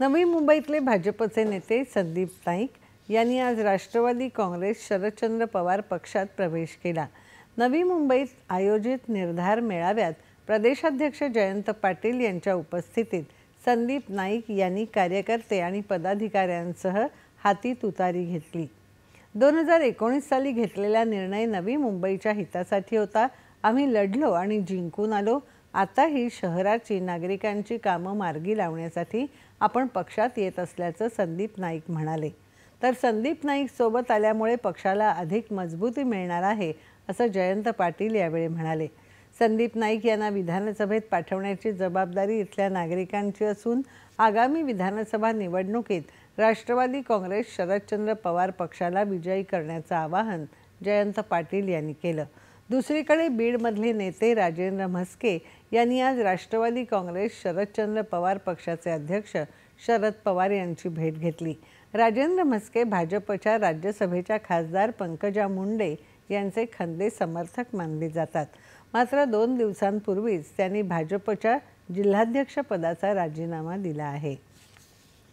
नवी मुंबईतले भाजपचे नेते संदीप नाईक यांनी आज राष्ट्रवादी काँग्रेस शरदचंद्र पवार पक्षात प्रवेश केला नवी मुंबईत आयोजित निर्धार मेळाव्यात प्रदेशाध्यक्ष जयंत पाटील यांच्या उपस्थितीत संदीप नाईक यांनी कार्यकर्ते आणि पदाधिकाऱ्यांसह हाती तुतारी घेतली दोन हजार एकोणीस साली घेतलेला निर्णय नवी मुंबईच्या हितासाठी होता आम्ही लढलो आणि जिंकून आलो आता ही शहराची नागरिकांची कामं मार्गी लावण्यासाठी आपण पक्षात येत असल्याचं संदीप नाईक म्हणाले तर संदीप नाईक सोबत आल्यामुळे पक्षाला अधिक मजबूती मिळणार आहे असं जयंत पाटील यावेळी म्हणाले संदीप नाईक यांना विधानसभेत पाठवण्याची जबाबदारी इथल्या नागरिकांची असून आगामी विधानसभा निवडणुकीत राष्ट्रवादी काँग्रेस शरदचंद्र पवार पक्षाला विजयी करण्याचं आवाहन जयंत पाटील यांनी केलं दुसरीकडे बीडमधले नेते राजेंद्र म्हस्के यांनी आज राष्ट्रवादी काँग्रेस शरदचंद्र पवार पक्षाचे अध्यक्ष शरद पवार यांची भेट घेतली राजेंद्र म्हस्के भाजपच्या राज्यसभेच्या खासदार पंकजा मुंडे यांचे खंदे समर्थक मानले जातात मात्र दोन दिवसांपूर्वीच त्यांनी भाजपच्या जिल्हाध्यक्षपदाचा राजीनामा दिला आहे